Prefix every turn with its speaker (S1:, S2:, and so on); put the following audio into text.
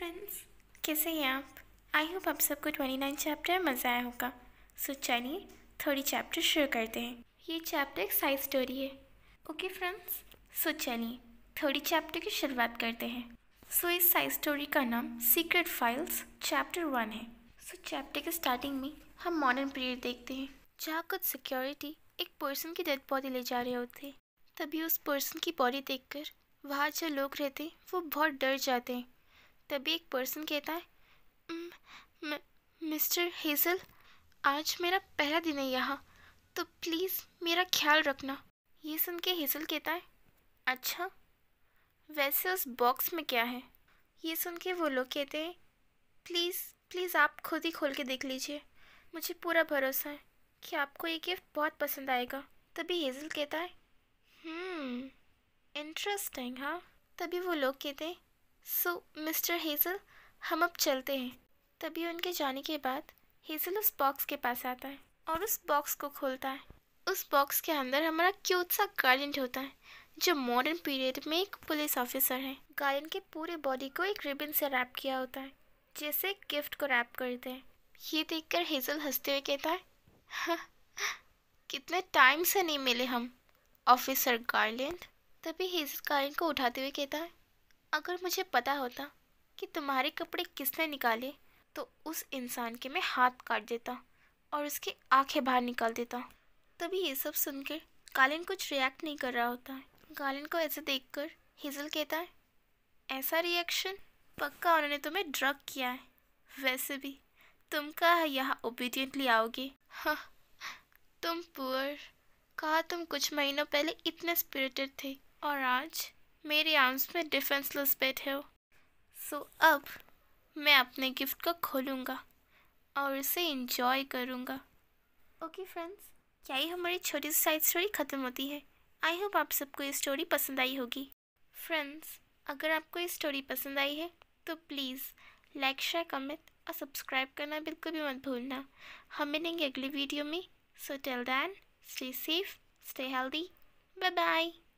S1: friends कैसे हैं आप आई होप आप सबको ट्वेंटी नाइन चैप्टर मज़ा आया होगा सो चलिए थोड़ी चैप्टर शुरू करते हैं ये चैप्टर एक साइड स्टोरी है ओके फ्रेंड्स सो चलिए थोड़ी चैप्टर की शुरुआत करते हैं सो so, इस साइड स्टोरी का नाम सीक्रेट फाइल्स चैप्टर वन है सो so, चैप्टर के स्टार्टिंग में हम मॉडर्न पीरियड देखते हैं जहाँ कुछ सिक्योरिटी एक पर्सन की डेड बॉडी ले जा रहे होते तभी उस पर्सन की बॉडी देखकर वहाँ जो लोग रहते वो बहुत डर जाते हैं तभी एक पर्सन कहता है मिस्टर हेज़ल आज मेरा पहला दिन है यहाँ तो प्लीज़ मेरा ख्याल रखना ये सुन के हेज़ल कहता है अच्छा वैसे उस बॉक्स में क्या है ये सुन के वो लोग कहते हैं प्लीज़ प्लीज़ आप खुद ही खोल के देख लीजिए मुझे पूरा भरोसा है कि आपको ये गिफ्ट बहुत पसंद आएगा तभी हेज़ल कहता है हम्म इंटरेस्टिंग हाँ तभी वो लोग कहते हैं सो मिस्टर हेज़ल हम अब चलते हैं तभी उनके जाने के बाद हेज़ल उस बॉक्स के पास आता है और उस बॉक्स को खोलता है उस बॉक्स के अंदर हमारा क्यूट सा गार्डन होता है जो मॉडर्न पीरियड में एक पुलिस ऑफिसर है गार्डन के पूरे बॉडी को एक रिबन से रैप किया होता है जैसे गिफ्ट को रैप करते हैं ये देखकर हेज़ल हंसते हुए कहता है हाँ, कितने टाइम से नहीं मिले हम ऑफिसर गार्लैंड तभी हेज़ल गार्डन को उठाते हुए कहता है अगर मुझे पता होता कि तुम्हारे कपड़े किसने निकाले तो उस इंसान के मैं हाथ काट देता और उसकी आंखें बाहर निकाल देता तभी ये सब सुनकर कालिन कुछ रिएक्ट नहीं कर रहा होता कालिन को ऐसे देखकर हिजल कहता है ऐसा रिएक्शन पक्का उन्होंने तुम्हें ड्रग किया है वैसे भी तुम कहा यहाँ ओबीडियंटली आओगे हाँ, तुम पुअर कहा तुम कुछ महीनों पहले इतने स्पिरिटेड थे और आज मेरे आर्म्स में डिफेंसलेस बैठे हो सो so, अब मैं अपने गिफ्ट को खोलूँगा और इसे इंजॉय करूँगा ओके फ्रेंड्स क्या ही हमारी छोटी सी साइड स्टोरी ख़त्म होती है आई होप आप सबको ये स्टोरी पसंद आई होगी फ्रेंड्स अगर आपको ये स्टोरी पसंद आई है तो प्लीज़ लाइक शेयर कमेंट और सब्सक्राइब करना बिल्कुल भी मत भूलना हम मिलेंगे अगली वीडियो में so till then stay safe stay healthy bye bye